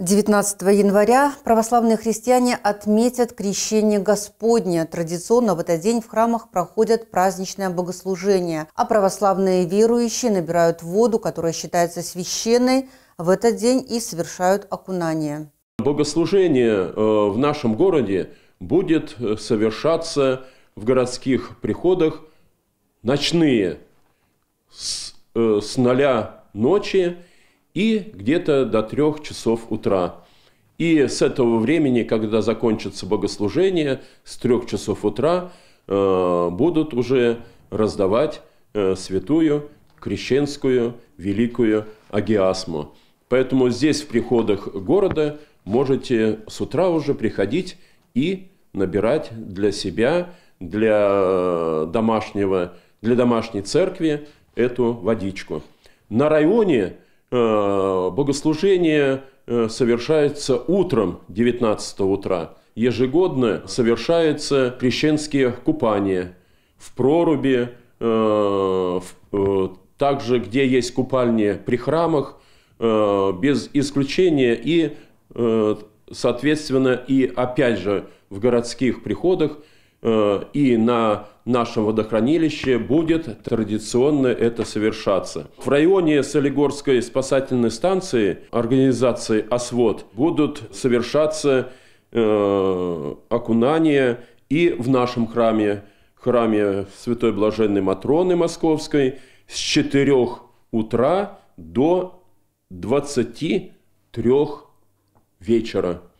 19 января православные христиане отметят крещение Господня. Традиционно в этот день в храмах проходят праздничное богослужение, а православные верующие набирают воду, которая считается священной, в этот день и совершают окунание. Богослужение э, в нашем городе будет э, совершаться в городских приходах ночные с, э, с ноля ночи – и где-то до трех часов утра. И с этого времени, когда закончится богослужение, с трех часов утра э, будут уже раздавать э, святую крещенскую великую агиасму. Поэтому здесь в приходах города можете с утра уже приходить и набирать для себя, для э, домашнего, для домашней церкви эту водичку. На районе Э, богослужение э, совершается утром 19 утра. Ежегодно совершаются крещенские купания в проруби, э, также где есть купальни при храмах, без исключения и, соответственно, и опять же в городских приходах – Э, и на нашем водохранилище будет традиционно это совершаться. В районе Солигорской спасательной станции организации «Освод» будут совершаться э, окунания и в нашем храме, храме Святой Блаженной Матроны Московской с 4 утра до 23 вечера.